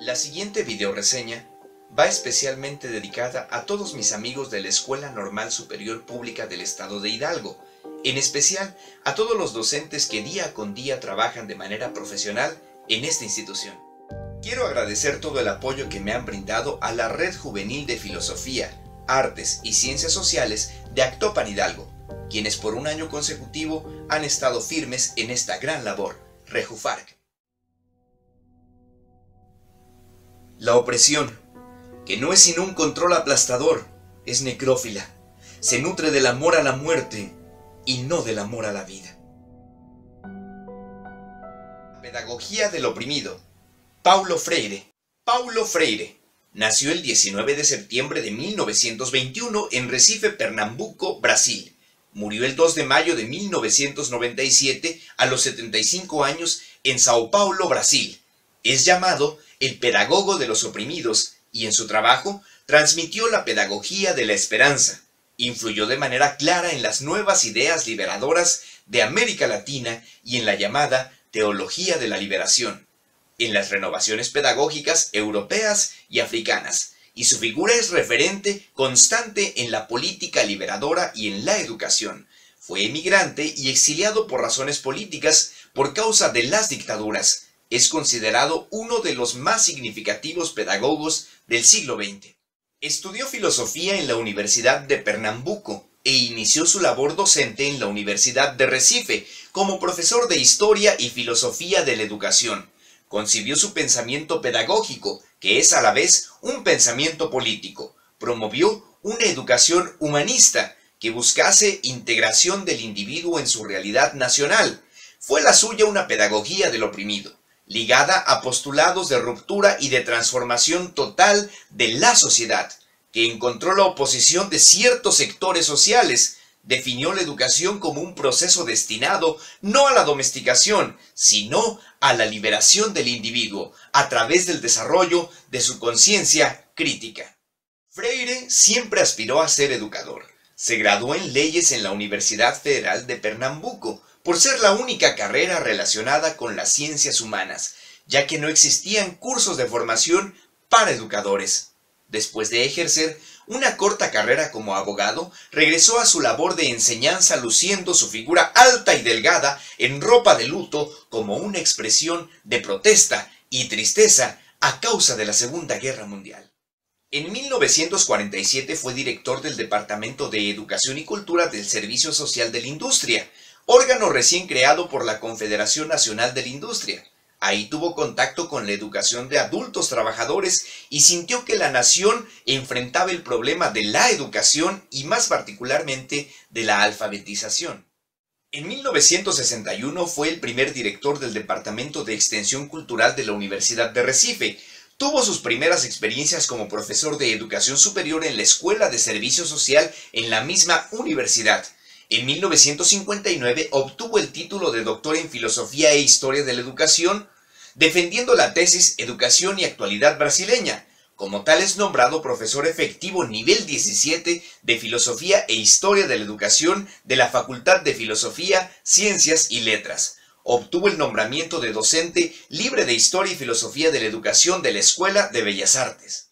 La siguiente videoreseña va especialmente dedicada a todos mis amigos de la Escuela Normal Superior Pública del Estado de Hidalgo, en especial a todos los docentes que día con día trabajan de manera profesional en esta institución. Quiero agradecer todo el apoyo que me han brindado a la Red Juvenil de Filosofía, Artes y Ciencias Sociales de Actopan Hidalgo, quienes por un año consecutivo han estado firmes en esta gran labor, Rejufarc. La opresión, que no es sino un control aplastador, es necrófila. Se nutre del amor a la muerte y no del amor a la vida. Pedagogía del oprimido. Paulo Freire. Paulo Freire nació el 19 de septiembre de 1921 en Recife, Pernambuco, Brasil. Murió el 2 de mayo de 1997 a los 75 años en Sao Paulo, Brasil. Es llamado el pedagogo de los oprimidos y en su trabajo transmitió la pedagogía de la esperanza. Influyó de manera clara en las nuevas ideas liberadoras de América Latina y en la llamada teología de la liberación, en las renovaciones pedagógicas europeas y africanas, y su figura es referente constante en la política liberadora y en la educación. Fue emigrante y exiliado por razones políticas por causa de las dictaduras, es considerado uno de los más significativos pedagogos del siglo XX. Estudió filosofía en la Universidad de Pernambuco e inició su labor docente en la Universidad de Recife como profesor de Historia y Filosofía de la Educación. Concibió su pensamiento pedagógico, que es a la vez un pensamiento político. Promovió una educación humanista que buscase integración del individuo en su realidad nacional. Fue la suya una pedagogía del oprimido ligada a postulados de ruptura y de transformación total de la sociedad, que encontró la oposición de ciertos sectores sociales, definió la educación como un proceso destinado no a la domesticación, sino a la liberación del individuo, a través del desarrollo de su conciencia crítica. Freire siempre aspiró a ser educador. Se graduó en leyes en la Universidad Federal de Pernambuco, por ser la única carrera relacionada con las ciencias humanas, ya que no existían cursos de formación para educadores. Después de ejercer una corta carrera como abogado, regresó a su labor de enseñanza luciendo su figura alta y delgada en ropa de luto como una expresión de protesta y tristeza a causa de la Segunda Guerra Mundial. En 1947 fue director del Departamento de Educación y Cultura del Servicio Social de la Industria, órgano recién creado por la Confederación Nacional de la Industria. Ahí tuvo contacto con la educación de adultos trabajadores y sintió que la nación enfrentaba el problema de la educación y más particularmente de la alfabetización. En 1961 fue el primer director del Departamento de Extensión Cultural de la Universidad de Recife. Tuvo sus primeras experiencias como profesor de educación superior en la Escuela de Servicio Social en la misma universidad. En 1959 obtuvo el título de doctor en Filosofía e Historia de la Educación, defendiendo la tesis Educación y Actualidad Brasileña. Como tal es nombrado profesor efectivo nivel 17 de Filosofía e Historia de la Educación de la Facultad de Filosofía, Ciencias y Letras. Obtuvo el nombramiento de docente libre de Historia y Filosofía de la Educación de la Escuela de Bellas Artes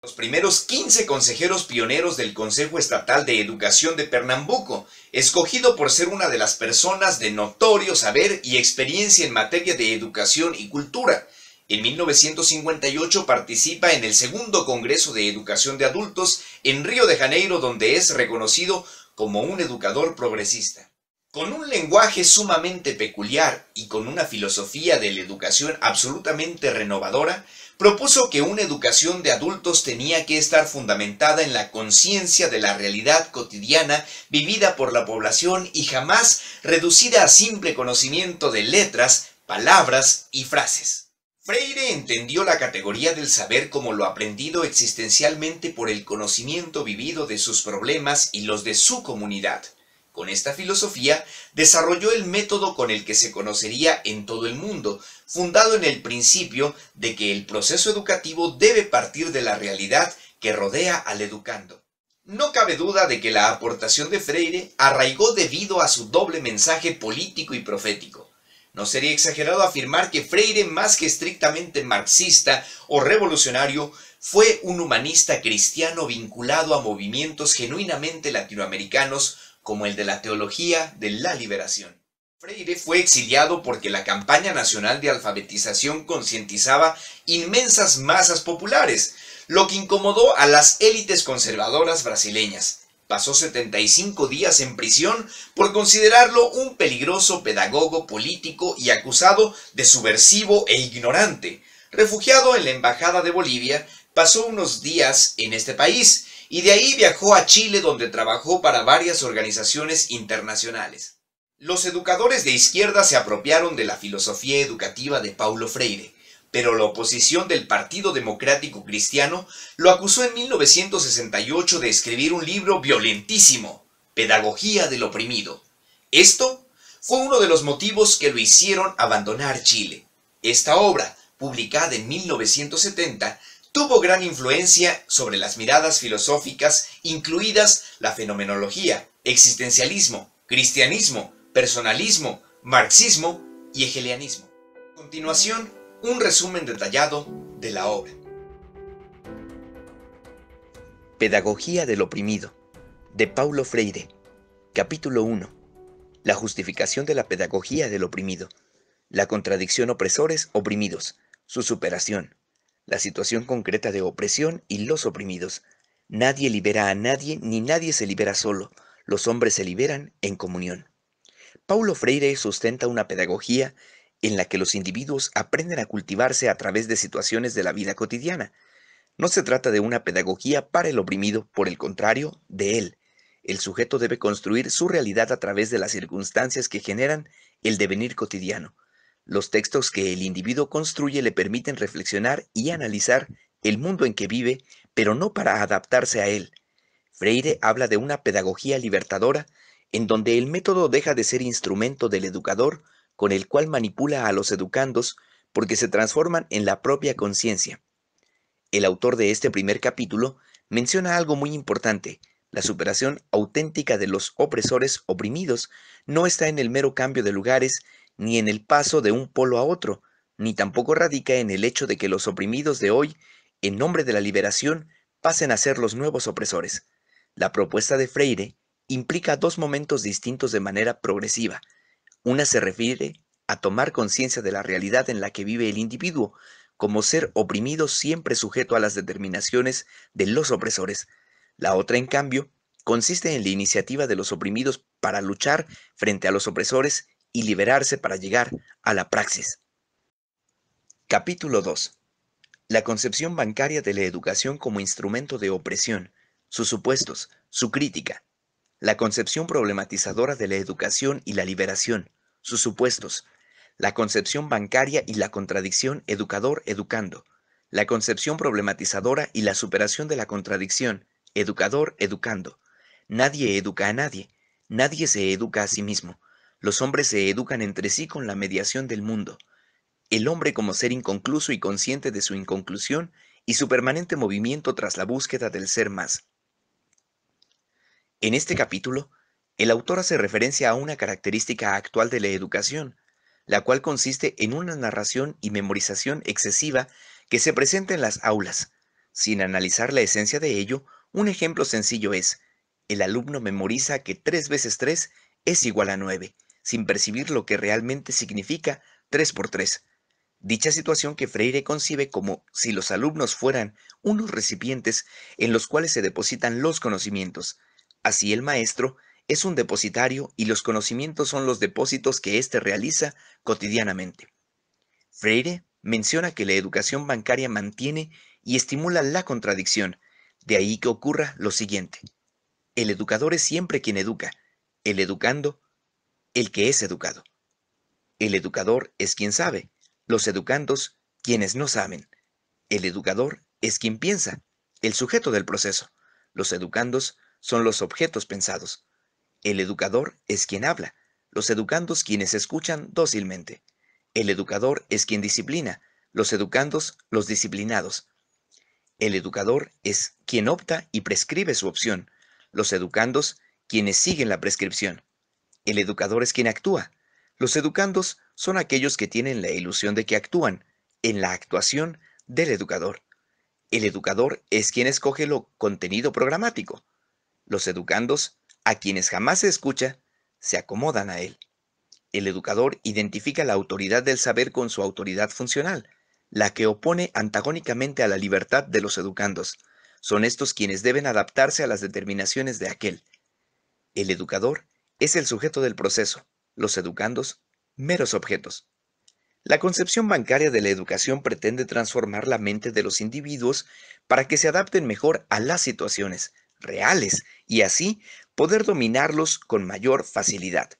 los primeros 15 consejeros pioneros del Consejo Estatal de Educación de Pernambuco, escogido por ser una de las personas de notorio saber y experiencia en materia de educación y cultura. En 1958 participa en el segundo Congreso de Educación de Adultos en Río de Janeiro, donde es reconocido como un educador progresista. Con un lenguaje sumamente peculiar y con una filosofía de la educación absolutamente renovadora, propuso que una educación de adultos tenía que estar fundamentada en la conciencia de la realidad cotidiana vivida por la población y jamás reducida a simple conocimiento de letras, palabras y frases. Freire entendió la categoría del saber como lo aprendido existencialmente por el conocimiento vivido de sus problemas y los de su comunidad. Con esta filosofía desarrolló el método con el que se conocería en todo el mundo, fundado en el principio de que el proceso educativo debe partir de la realidad que rodea al educando. No cabe duda de que la aportación de Freire arraigó debido a su doble mensaje político y profético. No sería exagerado afirmar que Freire, más que estrictamente marxista o revolucionario, fue un humanista cristiano vinculado a movimientos genuinamente latinoamericanos como el de la teología de la liberación. Freire fue exiliado porque la campaña nacional de alfabetización concientizaba inmensas masas populares, lo que incomodó a las élites conservadoras brasileñas. Pasó 75 días en prisión por considerarlo un peligroso pedagogo político y acusado de subversivo e ignorante. Refugiado en la Embajada de Bolivia, pasó unos días en este país y de ahí viajó a Chile donde trabajó para varias organizaciones internacionales. Los educadores de izquierda se apropiaron de la filosofía educativa de Paulo Freire, pero la oposición del Partido Democrático Cristiano lo acusó en 1968 de escribir un libro violentísimo, Pedagogía del Oprimido. Esto fue uno de los motivos que lo hicieron abandonar Chile. Esta obra, publicada en 1970, tuvo gran influencia sobre las miradas filosóficas, incluidas la fenomenología, existencialismo, cristianismo, personalismo, marxismo y hegelianismo. A continuación, un resumen detallado de la obra. Pedagogía del oprimido, de Paulo Freire, capítulo 1. La justificación de la pedagogía del oprimido, la contradicción opresores-oprimidos, su superación, la situación concreta de opresión y los oprimidos. Nadie libera a nadie ni nadie se libera solo. Los hombres se liberan en comunión. Paulo Freire sustenta una pedagogía en la que los individuos aprenden a cultivarse a través de situaciones de la vida cotidiana. No se trata de una pedagogía para el oprimido, por el contrario, de él. El sujeto debe construir su realidad a través de las circunstancias que generan el devenir cotidiano. Los textos que el individuo construye le permiten reflexionar y analizar el mundo en que vive, pero no para adaptarse a él. Freire habla de una pedagogía libertadora en donde el método deja de ser instrumento del educador con el cual manipula a los educandos porque se transforman en la propia conciencia. El autor de este primer capítulo menciona algo muy importante. La superación auténtica de los opresores oprimidos no está en el mero cambio de lugares, ni en el paso de un polo a otro, ni tampoco radica en el hecho de que los oprimidos de hoy, en nombre de la liberación, pasen a ser los nuevos opresores. La propuesta de Freire implica dos momentos distintos de manera progresiva. Una se refiere a tomar conciencia de la realidad en la que vive el individuo, como ser oprimido siempre sujeto a las determinaciones de los opresores. La otra, en cambio, consiste en la iniciativa de los oprimidos para luchar frente a los opresores y liberarse para llegar a la praxis. Capítulo 2. La concepción bancaria de la educación como instrumento de opresión, sus supuestos, su crítica. La concepción problematizadora de la educación y la liberación, sus supuestos. La concepción bancaria y la contradicción educador-educando. La concepción problematizadora y la superación de la contradicción educador-educando. Nadie educa a nadie. Nadie se educa a sí mismo. Los hombres se educan entre sí con la mediación del mundo. El hombre como ser inconcluso y consciente de su inconclusión y su permanente movimiento tras la búsqueda del ser más. En este capítulo, el autor hace referencia a una característica actual de la educación, la cual consiste en una narración y memorización excesiva que se presenta en las aulas. Sin analizar la esencia de ello, un ejemplo sencillo es, el alumno memoriza que tres veces tres es igual a nueve sin percibir lo que realmente significa 3x3. Dicha situación que Freire concibe como si los alumnos fueran unos recipientes en los cuales se depositan los conocimientos. Así el maestro es un depositario y los conocimientos son los depósitos que éste realiza cotidianamente. Freire menciona que la educación bancaria mantiene y estimula la contradicción, de ahí que ocurra lo siguiente. El educador es siempre quien educa, el educando el que es educado. El educador es quien sabe, los educandos quienes no saben. El educador es quien piensa, el sujeto del proceso. Los educandos son los objetos pensados. El educador es quien habla, los educandos quienes escuchan dócilmente. El educador es quien disciplina, los educandos los disciplinados. El educador es quien opta y prescribe su opción, los educandos quienes siguen la prescripción. El educador es quien actúa. Los educandos son aquellos que tienen la ilusión de que actúan en la actuación del educador. El educador es quien escoge lo contenido programático. Los educandos, a quienes jamás se escucha, se acomodan a él. El educador identifica la autoridad del saber con su autoridad funcional, la que opone antagónicamente a la libertad de los educandos. Son estos quienes deben adaptarse a las determinaciones de aquel. El educador es el sujeto del proceso, los educandos, meros objetos. La concepción bancaria de la educación pretende transformar la mente de los individuos para que se adapten mejor a las situaciones reales y así poder dominarlos con mayor facilidad.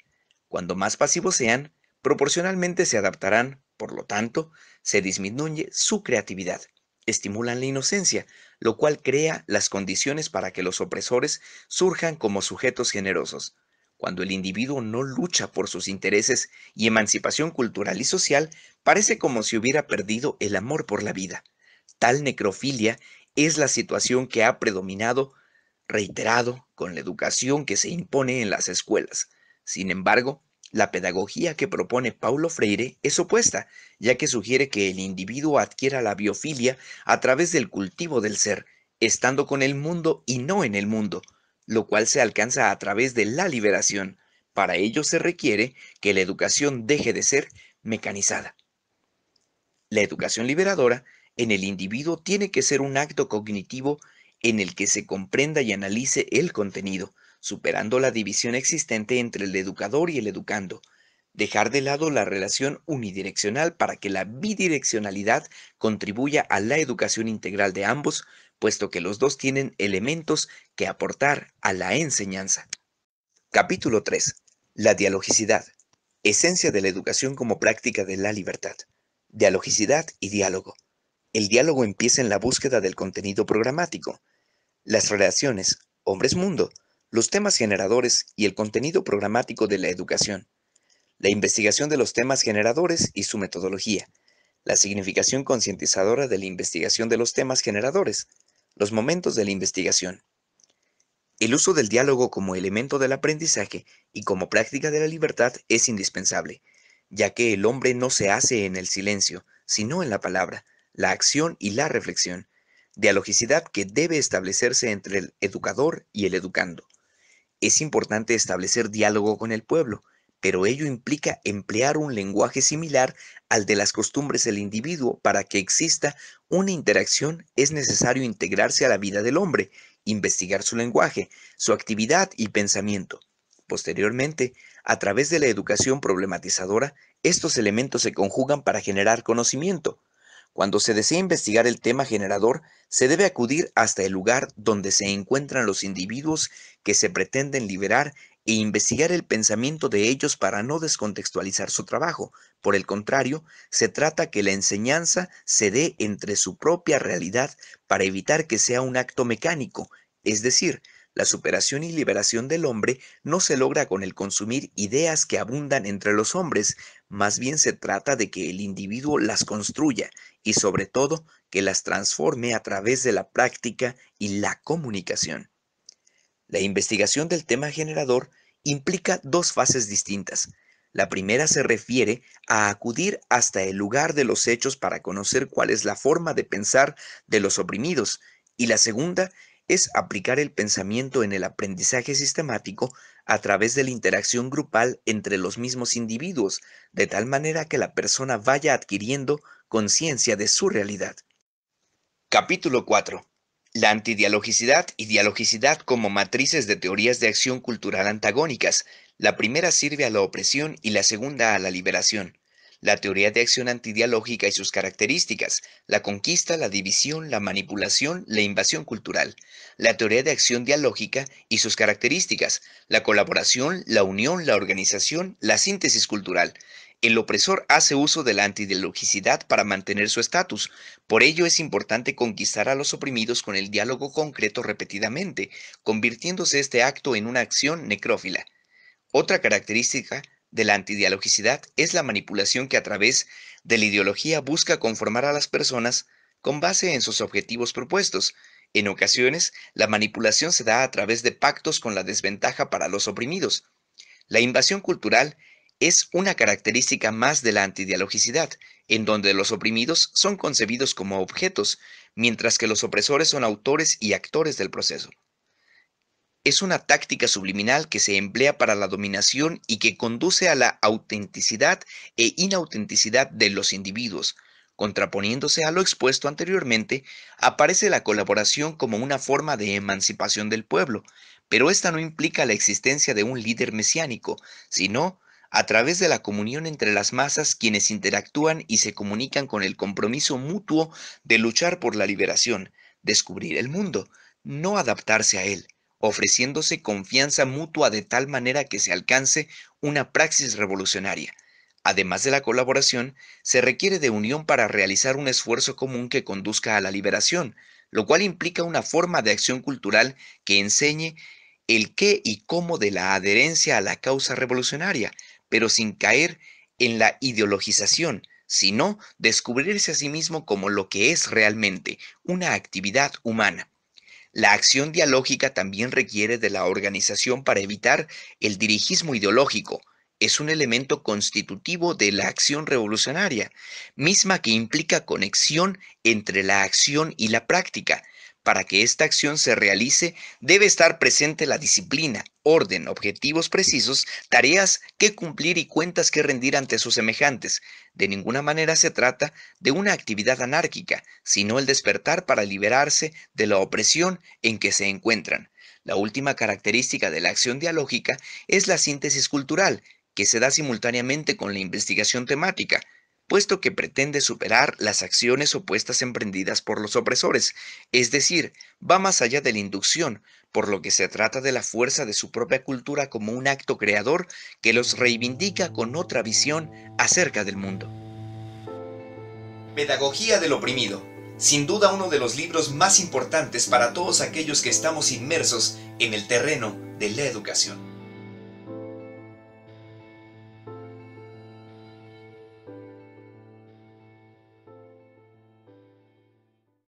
Cuando más pasivos sean, proporcionalmente se adaptarán, por lo tanto, se disminuye su creatividad, estimulan la inocencia, lo cual crea las condiciones para que los opresores surjan como sujetos generosos. Cuando el individuo no lucha por sus intereses y emancipación cultural y social, parece como si hubiera perdido el amor por la vida. Tal necrofilia es la situación que ha predominado, reiterado, con la educación que se impone en las escuelas. Sin embargo, la pedagogía que propone Paulo Freire es opuesta, ya que sugiere que el individuo adquiera la biofilia a través del cultivo del ser, estando con el mundo y no en el mundo, lo cual se alcanza a través de la liberación. Para ello se requiere que la educación deje de ser mecanizada. La educación liberadora en el individuo tiene que ser un acto cognitivo en el que se comprenda y analice el contenido, superando la división existente entre el educador y el educando, dejar de lado la relación unidireccional para que la bidireccionalidad contribuya a la educación integral de ambos, puesto que los dos tienen elementos que aportar a la enseñanza. Capítulo 3. La dialogicidad. Esencia de la educación como práctica de la libertad. Dialogicidad y diálogo. El diálogo empieza en la búsqueda del contenido programático. Las relaciones, hombres-mundo, los temas generadores y el contenido programático de la educación la investigación de los temas generadores y su metodología, la significación concientizadora de la investigación de los temas generadores, los momentos de la investigación. El uso del diálogo como elemento del aprendizaje y como práctica de la libertad es indispensable, ya que el hombre no se hace en el silencio, sino en la palabra, la acción y la reflexión, dialogicidad que debe establecerse entre el educador y el educando. Es importante establecer diálogo con el pueblo, pero ello implica emplear un lenguaje similar al de las costumbres del individuo. Para que exista una interacción es necesario integrarse a la vida del hombre, investigar su lenguaje, su actividad y pensamiento. Posteriormente, a través de la educación problematizadora, estos elementos se conjugan para generar conocimiento. Cuando se desea investigar el tema generador, se debe acudir hasta el lugar donde se encuentran los individuos que se pretenden liberar e investigar el pensamiento de ellos para no descontextualizar su trabajo. Por el contrario, se trata que la enseñanza se dé entre su propia realidad para evitar que sea un acto mecánico, es decir, la superación y liberación del hombre no se logra con el consumir ideas que abundan entre los hombres, más bien se trata de que el individuo las construya y sobre todo que las transforme a través de la práctica y la comunicación. La investigación del tema generador implica dos fases distintas. La primera se refiere a acudir hasta el lugar de los hechos para conocer cuál es la forma de pensar de los oprimidos y la segunda es aplicar el pensamiento en el aprendizaje sistemático a través de la interacción grupal entre los mismos individuos, de tal manera que la persona vaya adquiriendo conciencia de su realidad. Capítulo 4 la antidialogicidad y dialogicidad como matrices de teorías de acción cultural antagónicas. La primera sirve a la opresión y la segunda a la liberación. La teoría de acción antidialógica y sus características, la conquista, la división, la manipulación, la invasión cultural. La teoría de acción dialógica y sus características, la colaboración, la unión, la organización, la síntesis cultural. El opresor hace uso de la antideologicidad para mantener su estatus. Por ello es importante conquistar a los oprimidos con el diálogo concreto repetidamente, convirtiéndose este acto en una acción necrófila. Otra característica de la antidialogicidad es la manipulación que a través de la ideología busca conformar a las personas con base en sus objetivos propuestos. En ocasiones, la manipulación se da a través de pactos con la desventaja para los oprimidos. La invasión cultural es una característica más de la antidialogicidad, en donde los oprimidos son concebidos como objetos, mientras que los opresores son autores y actores del proceso. Es una táctica subliminal que se emplea para la dominación y que conduce a la autenticidad e inautenticidad de los individuos. Contraponiéndose a lo expuesto anteriormente, aparece la colaboración como una forma de emancipación del pueblo, pero esta no implica la existencia de un líder mesiánico, sino a través de la comunión entre las masas quienes interactúan y se comunican con el compromiso mutuo de luchar por la liberación, descubrir el mundo, no adaptarse a él, ofreciéndose confianza mutua de tal manera que se alcance una praxis revolucionaria. Además de la colaboración, se requiere de unión para realizar un esfuerzo común que conduzca a la liberación, lo cual implica una forma de acción cultural que enseñe el qué y cómo de la adherencia a la causa revolucionaria, pero sin caer en la ideologización, sino descubrirse a sí mismo como lo que es realmente, una actividad humana. La acción dialógica también requiere de la organización para evitar el dirigismo ideológico. Es un elemento constitutivo de la acción revolucionaria, misma que implica conexión entre la acción y la práctica, para que esta acción se realice, debe estar presente la disciplina, orden, objetivos precisos, tareas que cumplir y cuentas que rendir ante sus semejantes. De ninguna manera se trata de una actividad anárquica, sino el despertar para liberarse de la opresión en que se encuentran. La última característica de la acción dialógica es la síntesis cultural, que se da simultáneamente con la investigación temática puesto que pretende superar las acciones opuestas emprendidas por los opresores, es decir, va más allá de la inducción, por lo que se trata de la fuerza de su propia cultura como un acto creador que los reivindica con otra visión acerca del mundo. Pedagogía del oprimido. Sin duda uno de los libros más importantes para todos aquellos que estamos inmersos en el terreno de la educación.